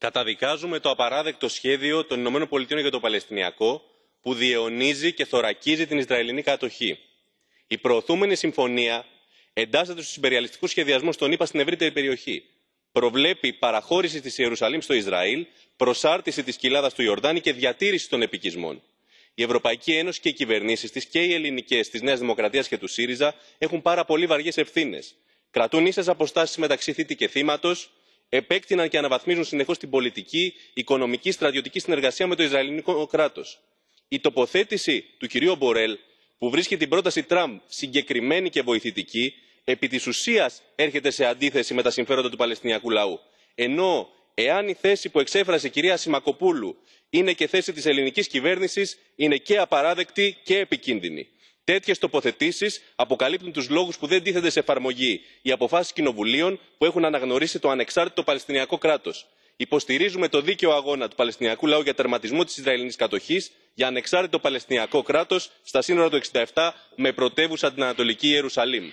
καταδικάζουμε το απαράδεκτο σχέδιο των ηνωμένων πολιτειών για το παλαιστινιακό που διαιωνίζει και θωρακίζει την ισραηλινή κατοχή. η προωθούμενη συμφωνία εντάσσεται στους υπεριαλιστικούς σχεδιασμούς των ηπα στην ευρύτερη περιοχή προβλέπει παραχώρηση της ιερουσαλήμ στο ισραήλ προσάρτηση της κοιλάδας του ιορδάνη και διατήρηση των επικισμών. η ευρωπαϊκή ένωση και οι κυβερνήσεις, της και οι Ελληνικές της Νέας Δημοκρατίας και του σύριζα έχουν πάρα πολύ βαριές ευθύνες. κρατούν ίσες αποστάσεις μεταξύ θήτη και θύματος, επέκτηναν και αναβαθμίζουν συνεχώς την πολιτική οικονομική στρατιωτική συνεργασία με το Ισραηλίνικο κράτος. η τοποθέτηση του κυρίου μπορέλ που βρίσκει την πρόταση τραμπ συγκεκριμένη και βοηθητική επί της ουσίας έρχεται σε αντίθεση με τα συμφέροντα του παλαιστινιακού λαού ενώ εάν η θέση που εξέφρασε η κυρία σιμακοπούλου είναι και θέση της ελληνικής κυβέρνησης είναι και απαράδεκτη και επικίνδυνη τέτοιες τοποθετήσεις αποκαλύπτουν τους λόγους που δεν τίθενται σε εφαρμογή οι αποφάσεις κοινοβουλίων που έχουν αναγνωρίσει το ανεξάρτητο παλαιστινιακό κράτος. υποστηρίζουμε το δίκαιο αγώνα του παλαιστινιακού λαού για τερματισμό της ισραηλινής κατοχής για ανεξάρτητο παλαιστινιακό κράτος στα σύνορα του 67 με πρωτεύουσα την ανατολική ιερουσαλήμ.